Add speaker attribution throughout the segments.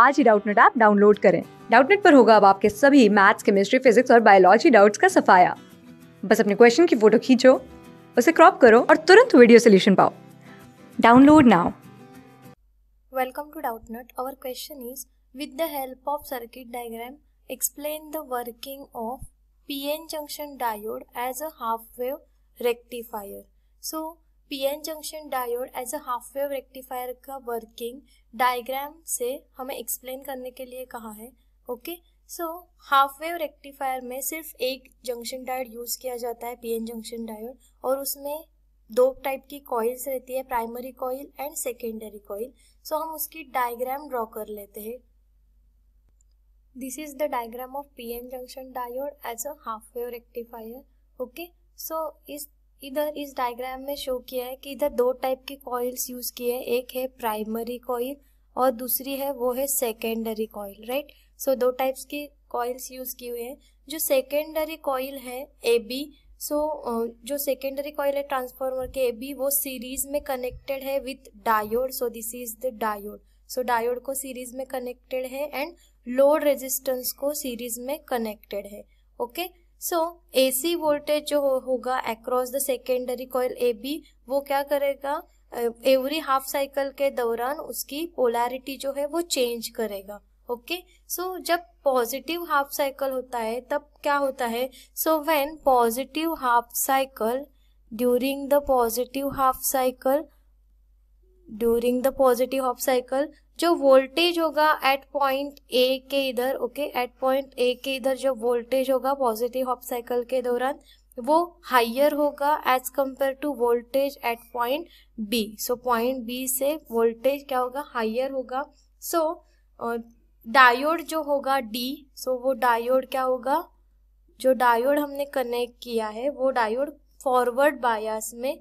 Speaker 1: आज ही Doubtnut app download करें डाउटनेट पर होगा अब आपके सभी मैथ्स केमिस्ट्री फिजिक्स और बायोलॉजी डाउट्स का सफाया बस अपने क्वेश्चन की फोटो खींचो उसे क्रॉप करो और तुरंत वीडियो सोल्यूशन पाओ download now welcome to Doubtnut our question is with the help of circuit diagram explain the working of PN junction diode as a half wave rectifier so PN junction diode as a half wave rectifier का working diagram से हमें explain करने के लिए कहा है okay so half wave rectifier में सिर्फ एक जंक्शन डायोड यूज़ किया जाता है पीएन जंक्शन डायोड और उसमें दो टाइप की कॉइल्स रहती है primary coil and secondary coil so हम उसकी डायग्राम ड्रॉ कर लेते हैं this is the diagram of PN junction diode as a half wave rectifier okay so इस इधर इस डायग्राम में शो किया है कि इधर दो टाइप के कॉइल्स यूज किए हैं एक है प्राइमरी कॉइल और दूसरी है वो है सेकेंडरी कॉइल राइट सो दो टाइप्स की कॉइल्स यूज किए हुए हैं जो सेकेंडरी कॉइल है ए बी सो जो सेकेंडरी कॉइल है ट्रांसफार्मर के ए बी वो सीरीज में कनेक्टेड है with diode so this is the diode so diode को सीरीज में कनेक्टेड है एंड लोड रेजिस्टेंस को सीरीज में कनेक्टेड है okay okay? So A C voltage जो होगा across the secondary coil A B वो क्या करेगा एवरी हाफ साइकिल के दौरान उसकी पोलैरिटी जो है वो चेंज करेगा ओके okay? सो so, जब पॉजिटिव हाफ साइकिल होता है तब क्या होता है so when positive half cycle during the positive half cycle during the positive half cycle जो वोल्टेज होगा एट पॉइंट ए के इधर ओके एट पॉइंट ए के इधर जो वोल्टेज होगा पॉजिटिव हॉफ साइकिल के दौरान वो हाइयर होगा as compare to voltage at point B so point B से वोल्टेज क्या होगा हाइयर होगा सो डायोड जो होगा डी सो so वो डायोड क्या होगा जो डायोड हमने कनेक्ट किया है वो डायोड फॉरवर्ड बायास में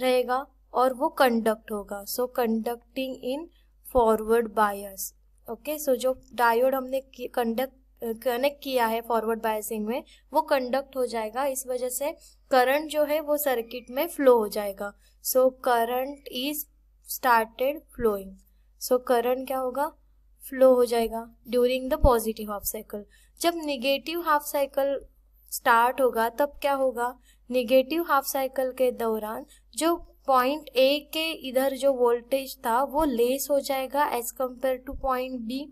Speaker 1: रहेगा और वो कंडक्ट होगा so conducting in forward bias okay so जो डायोड हमने कंडक्ट कनेक्ट किया है फॉरवर्ड बायसिंग में वो कंडक्ट हो जाएगा इस वजह से करंट जो है वो सर्किट में फ्लो हो जाएगा so current is started flowing so current क्या होगा फ्लो हो जाएगा during the positive half cycle जब निगेटिव हाफ साइकिल स्टार्ट होगा तब क्या होगा निगेटिव हाफ साइकिल के दौरान जो पॉइंट ए के इधर जो वोल्टेज था वो लेस हो जाएगा as compare to point B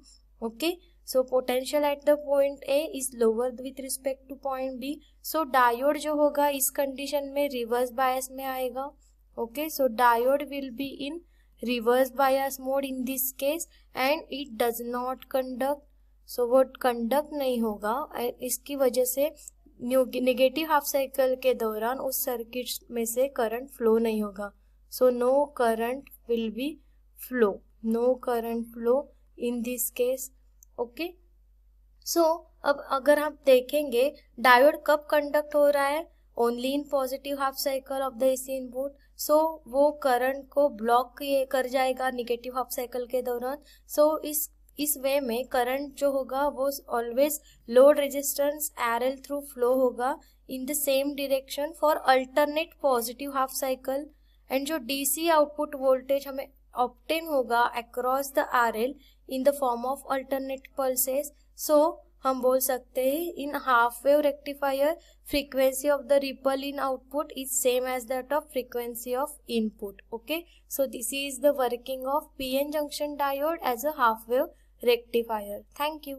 Speaker 1: okay so potential at the point A is lower with respect to point B so diode जो होगा इस कंडीशन में रिवर्स बायस में आएगा okay so diode will be in reverse bias mode in this case and it does not conduct so वो conduct नहीं होगा इसकी वजह से नेगेटिव हाफ साइकिल के दौरान उस सर्किट में से करंट फ्लो नहीं होगा so no current will be flow no current flow in this case okay so अब अगर हम देखेंगे डायोड कब कंडक्ट हो रहा है only in positive half cycle of the AC input so वो करंट को ब्लॉक कर जाएगा निगेटिव हाफ साइकिल के दौरान सो so, इस इस वे में करंट जो होगा वो always load resistance R L through flow होगा in the same direction for alternate positive half cycle and जो डीसी आउटपुट वोल्टेज हमें ऑप्टेन होगा across the R L in the form of alternate pulses so हम बोल सकते हैं in half wave rectifier frequency of the ripple in output is same as that of frequency of input okay so this is the working of PN junction diode as a half wave rectifier thank you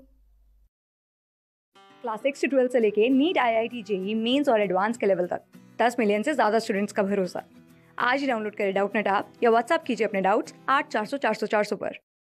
Speaker 1: class six twelfth से लेके NEET I I T JEE Mains और advance के level तक दस million से ज़्यादा students का भरोसा आज ही डाउनलोड करें डाउट नेट ऐप या व्हाट्सअप कीजिए अपने डाउट्स आठ चार सौ चार सौ चार सौ पर